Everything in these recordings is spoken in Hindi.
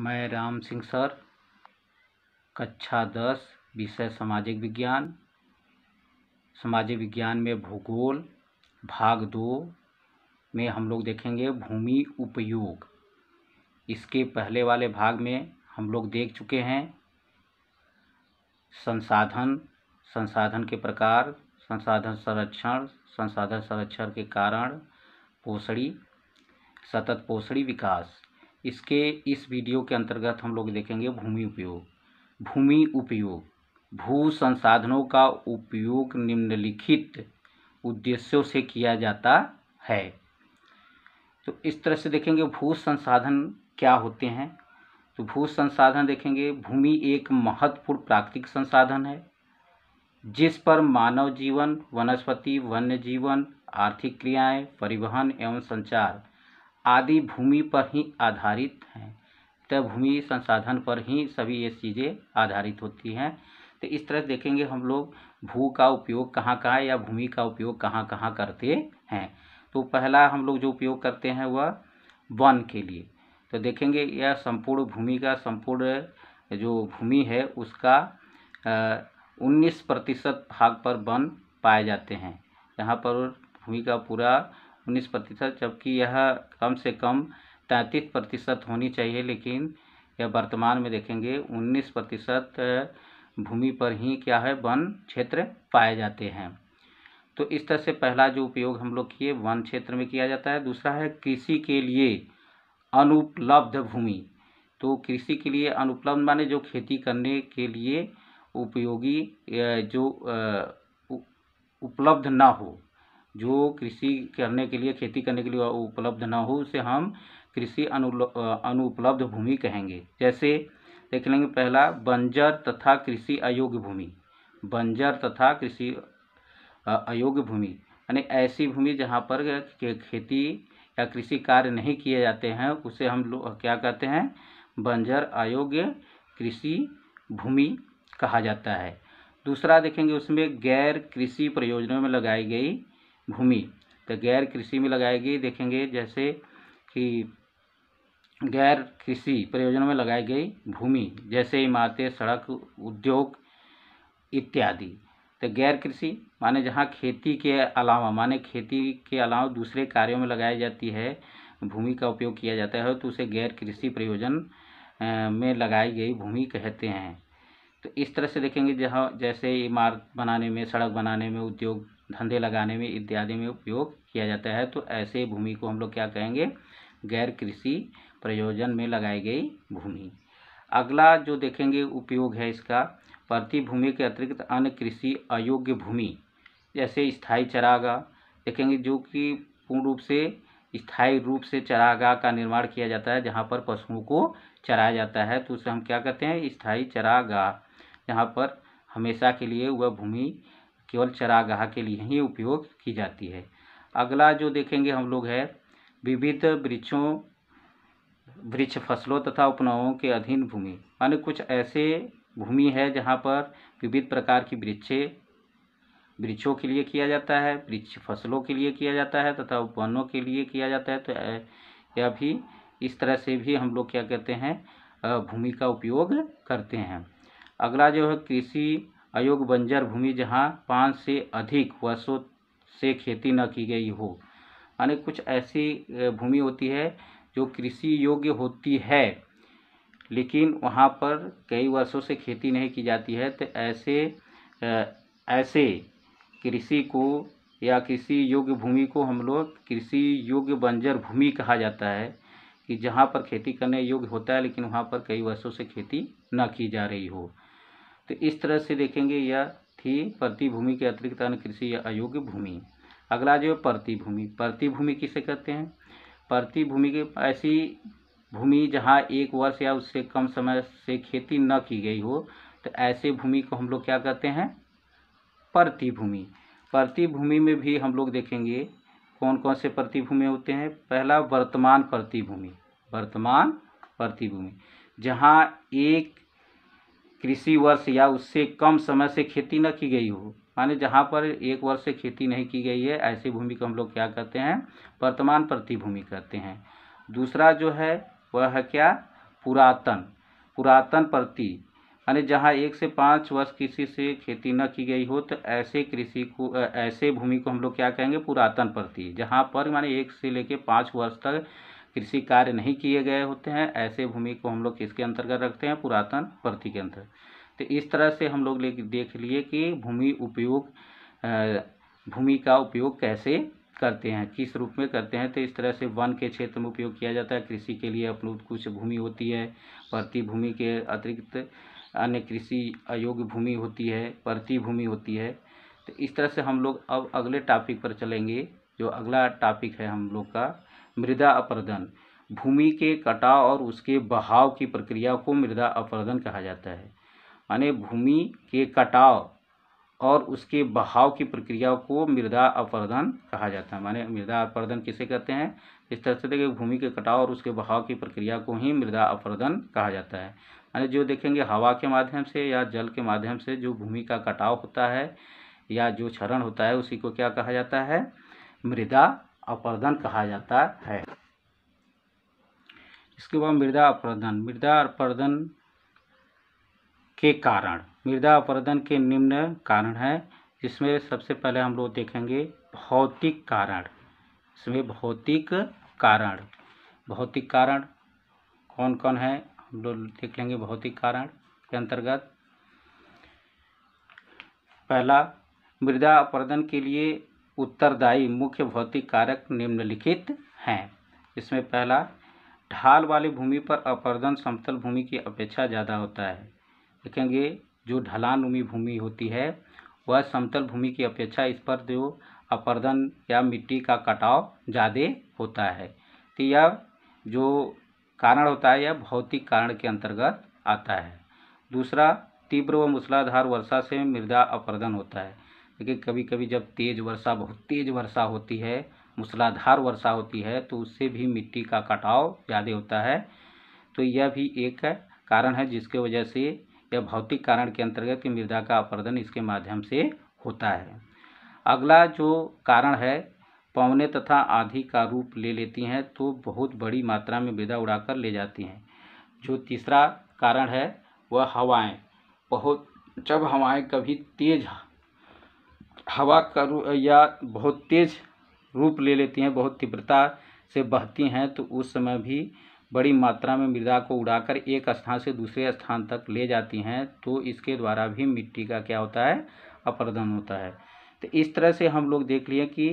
मैं राम सिंह सर कक्षा दस विषय सामाजिक विज्ञान सामाजिक विज्ञान में भूगोल भाग दो में हम लोग देखेंगे भूमि उपयोग इसके पहले वाले भाग में हम लोग देख चुके हैं संसाधन संसाधन के प्रकार संसाधन संरक्षण संसाधन संरक्षण के कारण पोषणी सतत पोषणी विकास इसके इस वीडियो के अंतर्गत हम लोग देखेंगे भूमि उपयोग भूमि उपयोग भू संसाधनों का उपयोग निम्नलिखित उद्देश्यों से किया जाता है तो इस तरह से देखेंगे भू संसाधन क्या होते हैं तो भू संसाधन देखेंगे भूमि एक महत्वपूर्ण प्राकृतिक संसाधन है जिस पर मानव जीवन वनस्पति वन्य जीवन आर्थिक क्रियाएं परिवहन एवं संचार आदि भूमि पर ही आधारित हैं तो भूमि संसाधन पर ही सभी ये चीज़ें आधारित होती हैं तो इस तरह देखेंगे हम लोग भू का उपयोग कहाँ कहाँ या भूमि का उपयोग कहाँ कहाँ करते हैं तो पहला हम लोग जो उपयोग करते हैं वह वन के लिए तो देखेंगे यह संपूर्ण भूमि का संपूर्ण जो भूमि है उसका उन्नीस प्रतिशत भाग पर वन पाए जाते हैं यहाँ पर भूमि का पूरा उन्नीस प्रतिशत जबकि यह कम से कम तैंतीस प्रतिशत होनी चाहिए लेकिन यह वर्तमान में देखेंगे उन्नीस प्रतिशत भूमि पर ही क्या है वन क्षेत्र पाए जाते हैं तो इस तरह से पहला जो उपयोग हम लोग किए वन क्षेत्र में किया जाता है दूसरा है कृषि के लिए अनुपलब्ध भूमि तो कृषि के लिए अनुपलब्ध माने जो खेती करने के लिए उपयोगी जो उपलब्ध ना हो जो कृषि करने के लिए खेती करने के लिए उपलब्ध ना हो उसे हम कृषि अनुपलब्ध भूमि कहेंगे जैसे देख लेंगे पहला बंजर तथा कृषि अयोग्य भूमि बंजर तथा कृषि अयोग्य भूमि यानी ऐसी भूमि जहाँ पर खेती या कृषि कार्य नहीं किए जाते हैं उसे हम लोग क्या कहते हैं बंजर अयोग्य कृषि भूमि कहा जाता है दूसरा देखेंगे उसमें गैर कृषि प्रयोजनों में लगाई गई भूमि तो गैर कृषि में लगाई गई देखेंगे जैसे कि गैर कृषि प्रयोजनों में लगाई गई भूमि जैसे इमारतें सड़क उद्योग इत्यादि तो गैर कृषि माने जहाँ खेती के अलावा माने खेती के अलावा दूसरे कार्यों में लगाई जाती है भूमि का उपयोग किया जाता है तो उसे गैर कृषि प्रयोजन में लगाई गई भूमि कहते हैं तो इस तरह से देखेंगे जहाँ जैसे इमारत बनाने में सड़क बनाने में उद्योग धंधे लगाने में इत्यादि में उपयोग किया जाता है तो ऐसे भूमि को हम लोग क्या कहेंगे गैर कृषि प्रयोजन में लगाई गई भूमि अगला जो देखेंगे उपयोग है इसका प्रति भूमि के अतिरिक्त अन्य कृषि अयोग्य भूमि जैसे स्थाई चरागा देखेंगे जो कि पूर्ण रूप से स्थायी रूप से चरागाह का निर्माण किया जाता है जहाँ पर पशुओं को चराया जाता है तो उसे हम क्या कहते हैं स्थाई चरागाह जहाँ पर हमेशा के लिए वह भूमि केवल चरागाह के लिए ही उपयोग की जाती है अगला जो देखेंगे हम लोग है विविध वृक्षों वृक्ष फसलों तथा उपनाओं के अधीन भूमि माने कुछ ऐसे भूमि है जहाँ पर विविध प्रकार की वृक्षे वृक्षों के लिए किया जाता है वृक्ष फसलों के लिए किया जाता है तथा उपवनों के लिए किया जाता है तो यह भी इस तरह से भी हम लोग क्या कहते हैं भूमि का उपयोग करते हैं अगला जो है कृषि अयोग्य बंजर भूमि जहाँ पाँच से अधिक वर्षों से खेती न की गई हो यानी कुछ ऐसी भूमि होती है जो कृषि योग्य होती है लेकिन वहाँ पर कई वर्षों से खेती नहीं की जाती है तो ऐसे ऐसे कृषि को या कृषि योग्य भूमि को हम लोग कृषि योग्य बंजर भूमि कहा जाता है कि जहाँ पर खेती करने योग्य होता है लेकिन वहाँ पर कई वर्षों से खेती न की जा रही हो तो इस तरह से देखेंगे यह थी प्रतिभूमि के अतिरिक्त अन्य कृषि या अयोग्य भूमि अगला जो है प्रतिभूमि प्रतिभूमि किसे कहते हैं प्रतिभूमि के ऐसी भूमि जहाँ एक वर्ष या उससे कम समय से खेती न की गई हो तो ऐसे भूमि को हम लोग क्या कहते हैं प्रतिभूमि प्रतिभूमि में भी हम लोग देखेंगे कौन कौन से प्रतिभूमि होते हैं पहला वर्तमान प्रतिभूमि वर्तमान प्रतिभूमि जहाँ एक कृषि वर्ष या उससे कम समय से खेती न की गई हो माने जहाँ पर एक वर्ष से खेती नहीं की गई है ऐसी भूमि को हम लोग क्या कहते हैं वर्तमान प्रतिभूमि कहते हैं दूसरा जो है वह है क्या पुरातन पुरातन प्रति यानी जहाँ एक से पाँच वर्ष कृषि से खेती न की गई हो तो ऐसे कृषि को ऐसे भूमि को हम लोग क्या कहेंगे पुरातन प्रति जहाँ पर माने एक से लेके पाँच वर्ष तक कृषि कार्य नहीं किए गए होते हैं ऐसे भूमि को हम लोग किसके अंतर्गत रखते हैं पुरातन प्रति के अंतर्गत तो इस तरह से हम लोग देख लिए कि भूमि उपयोग भूमि का उपयोग कैसे करते हैं किस रूप में करते हैं तो इस तरह से वन के क्षेत्र में उपयोग किया जाता है कृषि के लिए अपनी कुछ भूमि होती है परती भूमि के अतिरिक्त अन्य कृषि अयोग्य भूमि होती है परती भूमि होती है तो इस तरह से हम लोग अब अगले टॉपिक पर चलेंगे जो अगला टॉपिक है हम लोग का मृदा अपरदन भूमि के कटाव और उसके बहाव की प्रक्रिया को मृदा अपरदन कहा जाता है माने भूमि के कटाव और उसके बहाव की प्रक्रिया को मृदा अपरदन कहा जाता है माने मृदा अपरदन किसे कहते हैं इस तरह से देखिए भूमि के कटाव और उसके बहाव की प्रक्रिया को ही मृदा अपरदन कहा जाता है माने जो देखेंगे हवा के माध्यम से या जल के माध्यम से जो भूमि का कटाव होता है या जो क्षरण होता है उसी को क्या कहा जाता है मृदा अपरदन कहा जाता है इसके बाद मृदा अपरदन मृदा अपरदन के कारण मृदा अपरदन के निम्न कारण हैं जिसमें सबसे पहले हम लोग देखेंगे भौतिक कारण इसमें भौतिक कारण भौतिक कारण कौन कौन है हम लोग देख लेंगे भौतिक कारण के अंतर्गत पहला मृदा अपरदन के लिए उत्तरदायी मुख्य भौतिक कारक निम्नलिखित हैं इसमें पहला ढाल वाली भूमि पर अपर्दन समतल भूमि की अपेक्षा ज़्यादा होता है देखेंगे जो ढलान उमी भूमि होती है वह समतल भूमि की अपेक्षा इस पर जो अपर्दन या मिट्टी का कटाव ज़्यादा होता है तो यह जो कारण होता है यह भौतिक कारण के अंतर्गत आता है दूसरा तीव्र व मूसलाधार वर्षा से मृदा अपर्दन होता है लेकिन कभी कभी जब तेज़ वर्षा बहुत तेज़ वर्षा होती है मूसलाधार वर्षा होती है तो उससे भी मिट्टी का कटाव ज़्यादा होता है तो यह भी एक कारण है जिसके वजह से यह भौतिक कारण के अंतर्गत कि मृदा का अपर्दन इसके माध्यम से होता है अगला जो कारण है पौने तथा आधी का रूप ले लेती हैं तो बहुत बड़ी मात्रा में मृदा उड़ाकर ले जाती हैं जो तीसरा कारण है वह हवाएं बहुत जब हवाएं कभी तेज़ हवा का रू या बहुत तेज़ रूप ले लेती हैं बहुत तीव्रता से बहती हैं तो उस समय भी बड़ी मात्रा में मृदा को उड़ाकर एक स्थान से दूसरे स्थान तक ले जाती हैं तो इसके द्वारा भी मिट्टी का क्या होता है अपर्दन होता है तो इस तरह से हम लोग देख लिए कि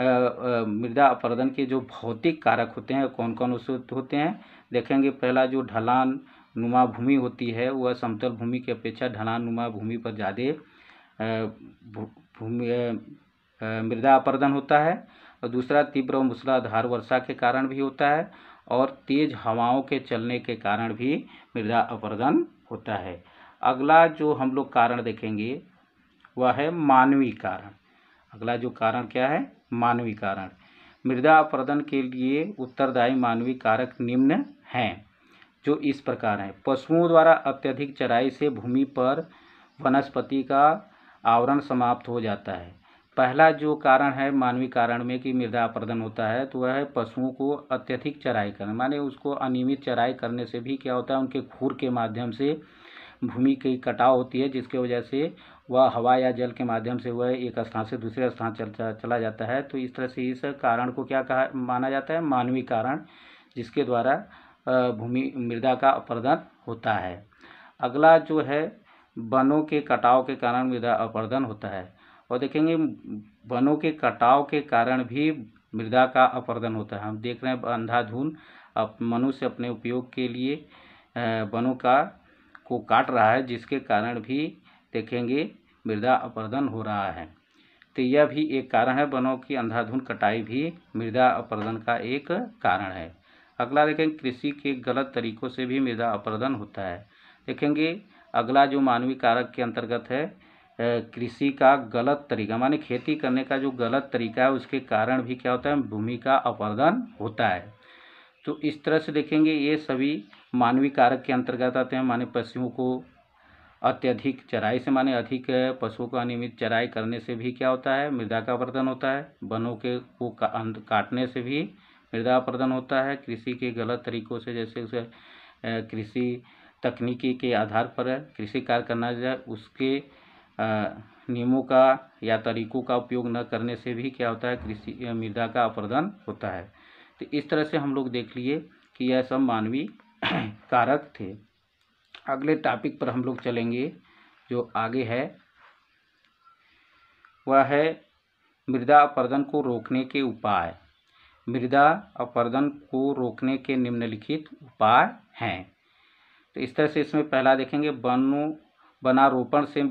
मृदा अपर्दन के जो भौतिक कारक होते हैं कौन कौन होते हैं देखेंगे पहला जो ढलान नुमा भूमि होती है वह समतल भूमि की अपेक्षा ढलान नुमा भूमि पर ज़्यादा मृदा अपरदन होता है और दूसरा तीव्र और मूसलाधार वर्षा के कारण भी होता है और तेज हवाओं के चलने के कारण भी मृदा अपरदन होता है अगला जो हम लोग कारण देखेंगे वह है मानवीय कारण अगला जो कारण क्या है मानवीय कारण मृदा अपरदन के लिए उत्तरदायी मानवीय कारक निम्न हैं जो इस प्रकार हैं पशुओं द्वारा अत्यधिक चराई से भूमि पर वनस्पति का आवरण समाप्त हो जाता है पहला जो कारण है मानवीय कारण में कि मृदा अपर्दन होता है तो वह है पशुओं को अत्यधिक चराई करना माने उसको अनियमित चराई करने से भी क्या होता है उनके खूर के माध्यम से भूमि की कटाव होती है जिसके वजह से वह हवा या जल के माध्यम से वह एक स्थान से दूसरे स्थान चल, चला जाता है तो इस तरह से इस कारण को क्या कहा माना जाता है मानवीय कारण जिसके द्वारा भूमि मृदा का अपर्दन होता है अगला जो है वनों के कटाव के कारण मृदा अपरदन होता है और देखेंगे वनों के कटाव के कारण भी मृदा का अपरदन होता है हम देख रहे हैं अंधाधुन अप, मनुष्य अपने उपयोग के लिए वनों का को काट रहा है जिसके कारण भी देखेंगे मृदा अपरदन हो रहा है तो यह भी एक कारण है वनों की अंधाधुन कटाई भी मृदा अपरदन का एक कारण है अगला देखेंगे कृषि के गलत तरीक़ों से भी मृदा अपरदन होता है देखेंगे अगला जो मानवीय कारक के अंतर्गत है कृषि का गलत तरीका माने खेती करने का जो गलत तरीका है उसके कारण भी क्या होता है भूमि का अपर्दन होता है तो इस तरह से देखेंगे ये सभी मानवीय कारक के अंतर्गत आते हैं माने पशुओं को अत्यधिक चराई से माने अधिक पशुओं का अनियमित चराई करने से भी क्या होता है मृदा का अपर्दन होता है वनों के को काटने से भी मृदा अपर्दन होता है कृषि के गलत तरीकों से जैसे कृषि तकनीकी के आधार पर कृषि कार्य करना जाए उसके नियमों का या तरीकों का उपयोग न करने से भी क्या होता है कृषि मृदा का अपरदन होता है तो इस तरह से हम लोग देख लिए कि यह सब मानवीय कारक थे अगले टॉपिक पर हम लोग चलेंगे जो आगे है वह है मृदा अपरदन को रोकने के उपाय मृदा अपरदन को रोकने के निम्नलिखित उपाय हैं तो इस तरह से इसमें पहला देखेंगे वनो वनारोपण से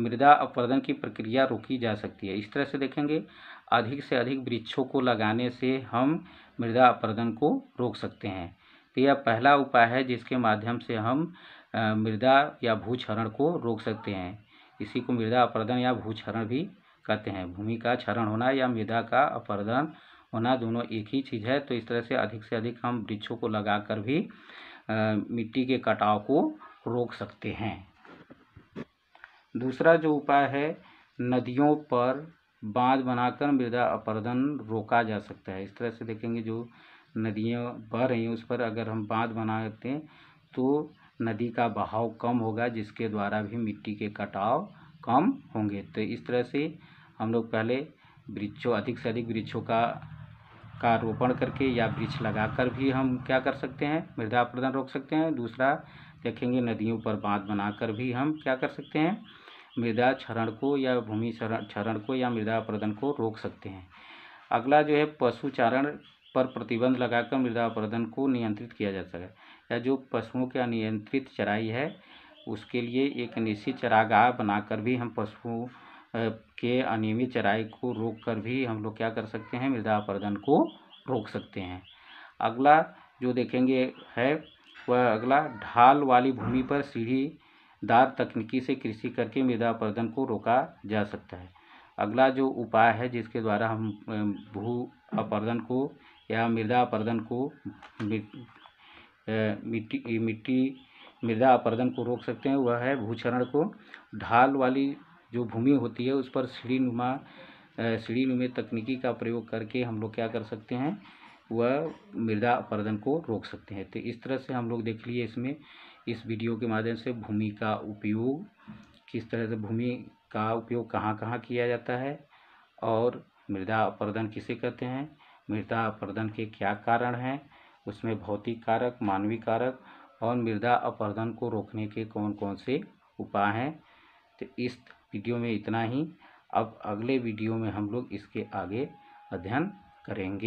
मृदा अपवर्धन की प्रक्रिया रोकी जा सकती है इस तरह से देखेंगे अधिक से अधिक वृक्षों को लगाने से हम मृदा अपवर्धन को रोक सकते हैं तो यह पहला उपाय है जिसके माध्यम से हम मृदा या भूक्षरण को रोक सकते हैं इसी को मृदा अपवर्धन या भूक्षरण भी कहते हैं भूमि का क्षरण होना या मृदा का अपवर्धन होना दोनों एक ही चीज़ है तो इस तरह से अधिक से अधिक हम वृक्षों को लगाकर भी मिट्टी के कटाव को रोक सकते हैं दूसरा जो उपाय है नदियों पर बांध बनाकर मृदा अपरदन रोका जा सकता है इस तरह से देखेंगे जो नदियाँ बह रही हैं उस पर अगर हम बांध बनाते हैं तो नदी का बहाव कम होगा जिसके द्वारा भी मिट्टी के कटाव कम होंगे तो इस तरह से हम लोग पहले वृक्षों अधिक से अधिक वृक्षों का का रोपण करके या वृक्ष लगाकर भी हम क्या कर सकते हैं मृदा अपरदन रोक सकते हैं दूसरा देखेंगे नदियों पर बांध बनाकर भी हम क्या कर सकते हैं मृदा क्षरण को या भूमि क्षरण को या मृदा अपरदन को रोक सकते हैं अगला जो है पशु चारण पर प्रतिबंध लगाकर मृदा अपरदन को नियंत्रित किया जा सके या जो पशुओं के अनियंत्रित चराई है उसके लिए एक निश्चित चरागाह बनाकर भी हम पशुओं के अनियमित चराई को रोक कर भी हम लोग क्या कर सकते हैं मृदा अपरदन को रोक सकते हैं अगला जो देखेंगे है वह अगला ढाल वाली भूमि पर सीढ़ीदार तकनीकी से कृषि करके मृदा अपरदन को रोका जा सकता है अगला जो उपाय है जिसके द्वारा हम भू अपरदन को या मृदा अपरदन को मिट्टी मिट्टी मृदा अपरदन को रोक सकते हैं वह है भूक्षरण को ढाल वाली जो भूमि होती है उस पर सीढ़ी नुमा सीढ़ी नुमे तकनीकी का प्रयोग करके हम लोग क्या कर सकते हैं वह मृदा अपर्दन को रोक सकते हैं तो इस तरह से हम लोग देख लिए इसमें इस वीडियो के माध्यम से भूमि का उपयोग किस तरह से भूमि का उपयोग कहाँ कहाँ किया जाता है और मृदा अपर्दन किसे कहते हैं मृदा अपर्दन के क्या कारण हैं उसमें भौतिक कारक मानवीय कारक और मृदा अपर्दन को रोकने के कौन कौन से उपाय हैं तो इस वीडियो में इतना ही अब अगले वीडियो में हम लोग इसके आगे अध्ययन करेंगे